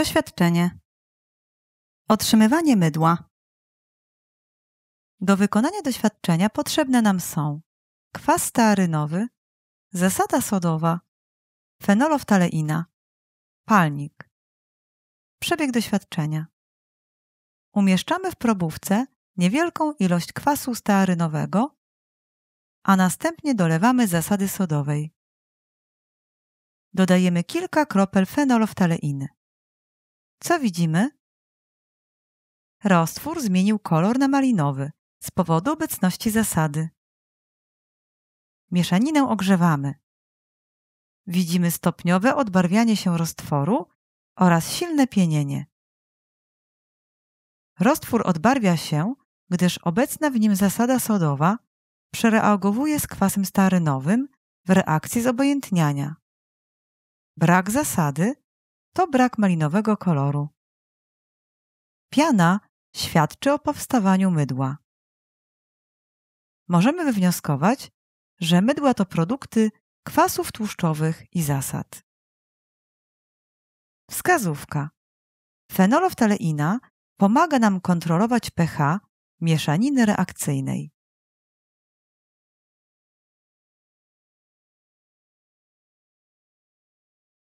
Doświadczenie. Otrzymywanie mydła. Do wykonania doświadczenia potrzebne nam są kwas stearynowy, zasada sodowa, fenoloftaleina, palnik. Przebieg doświadczenia. Umieszczamy w probówce niewielką ilość kwasu stearynowego, a następnie dolewamy zasady sodowej. Dodajemy kilka kropel fenoloftaleiny. Co widzimy? Roztwór zmienił kolor na malinowy z powodu obecności zasady. Mieszaninę ogrzewamy. Widzimy stopniowe odbarwianie się roztworu oraz silne pienienie. Roztwór odbarwia się, gdyż obecna w nim zasada sodowa przereagowuje z kwasem starynowym w reakcji zobojętniania. Brak zasady to brak malinowego koloru. Piana świadczy o powstawaniu mydła. Możemy wywnioskować, że mydła to produkty kwasów tłuszczowych i zasad. Wskazówka. Fenoloftaleina pomaga nam kontrolować pH mieszaniny reakcyjnej.